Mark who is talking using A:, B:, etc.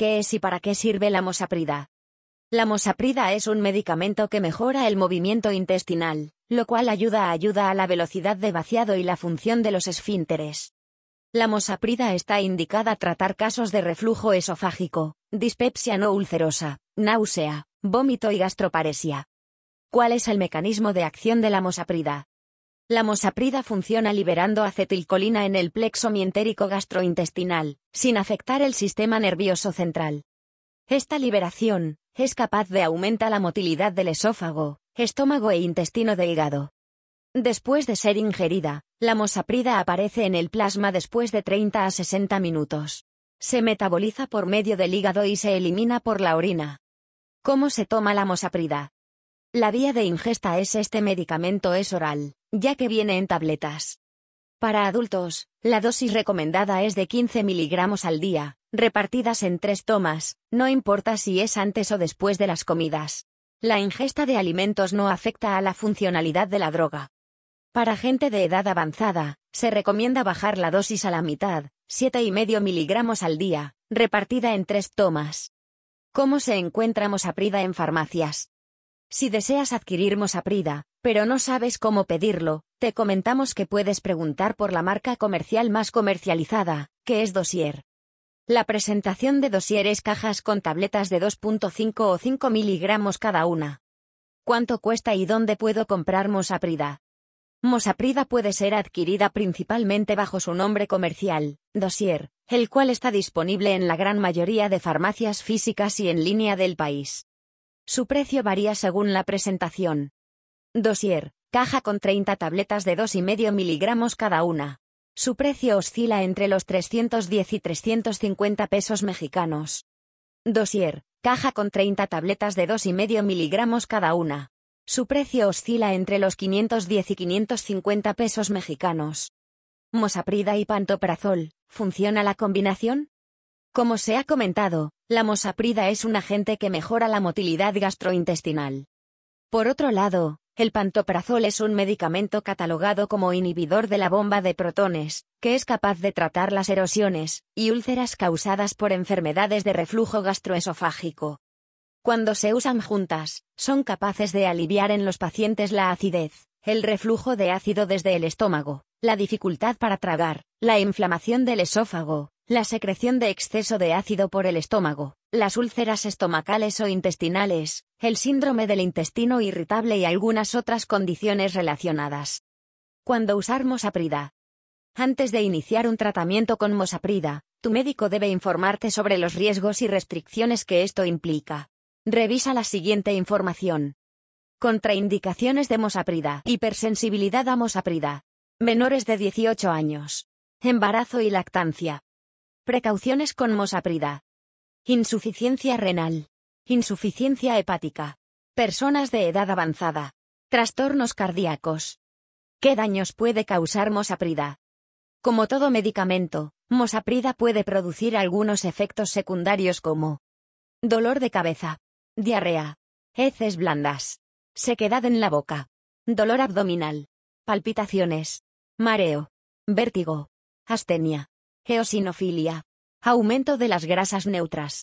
A: ¿Qué es y para qué sirve la mosaprida? La mosaprida es un medicamento que mejora el movimiento intestinal, lo cual ayuda a ayuda a la velocidad de vaciado y la función de los esfínteres. La mosaprida está indicada a tratar casos de reflujo esofágico, dispepsia no ulcerosa, náusea, vómito y gastroparesia. ¿Cuál es el mecanismo de acción de la mosaprida? La mosaprida funciona liberando acetilcolina en el plexo mientérico gastrointestinal, sin afectar el sistema nervioso central. Esta liberación es capaz de aumentar la motilidad del esófago, estómago e intestino delgado. Después de ser ingerida, la mosaprida aparece en el plasma después de 30 a 60 minutos. Se metaboliza por medio del hígado y se elimina por la orina. ¿Cómo se toma la mosaprida? La vía de ingesta es este medicamento es oral, ya que viene en tabletas. Para adultos, la dosis recomendada es de 15 miligramos al día, repartidas en tres tomas, no importa si es antes o después de las comidas. La ingesta de alimentos no afecta a la funcionalidad de la droga. Para gente de edad avanzada, se recomienda bajar la dosis a la mitad, 7,5 miligramos al día, repartida en tres tomas. ¿Cómo se encuentra mosaprida en farmacias? Si deseas adquirir Mosaprida, pero no sabes cómo pedirlo, te comentamos que puedes preguntar por la marca comercial más comercializada, que es Dosier. La presentación de Dosier es cajas con tabletas de 2.5 o 5 miligramos cada una. ¿Cuánto cuesta y dónde puedo comprar Mosaprida? Mosaprida puede ser adquirida principalmente bajo su nombre comercial, Dosier, el cual está disponible en la gran mayoría de farmacias físicas y en línea del país. Su precio varía según la presentación. Dosier, caja con 30 tabletas de 2,5 miligramos cada una. Su precio oscila entre los 310 y 350 pesos mexicanos. Dosier, caja con 30 tabletas de 2,5 miligramos cada una. Su precio oscila entre los 510 y 550 pesos mexicanos. Mosaprida y pantoprazol, ¿funciona la combinación? Como se ha comentado, la mosaprida es un agente que mejora la motilidad gastrointestinal. Por otro lado, el pantoprazol es un medicamento catalogado como inhibidor de la bomba de protones, que es capaz de tratar las erosiones y úlceras causadas por enfermedades de reflujo gastroesofágico. Cuando se usan juntas, son capaces de aliviar en los pacientes la acidez, el reflujo de ácido desde el estómago, la dificultad para tragar, la inflamación del esófago, la secreción de exceso de ácido por el estómago, las úlceras estomacales o intestinales, el síndrome del intestino irritable y algunas otras condiciones relacionadas. Cuando usar mosaprida. Antes de iniciar un tratamiento con mosaprida, tu médico debe informarte sobre los riesgos y restricciones que esto implica. Revisa la siguiente información. Contraindicaciones de mosaprida. Hipersensibilidad a mosaprida. Menores de 18 años. Embarazo y lactancia. Precauciones con mosaprida. Insuficiencia renal. Insuficiencia hepática. Personas de edad avanzada. Trastornos cardíacos. ¿Qué daños puede causar mosaprida? Como todo medicamento, mosaprida puede producir algunos efectos secundarios como dolor de cabeza, diarrea, heces blandas, sequedad en la boca, dolor abdominal, palpitaciones, mareo, vértigo, astenia, Geosinofilia. Aumento de las grasas neutras.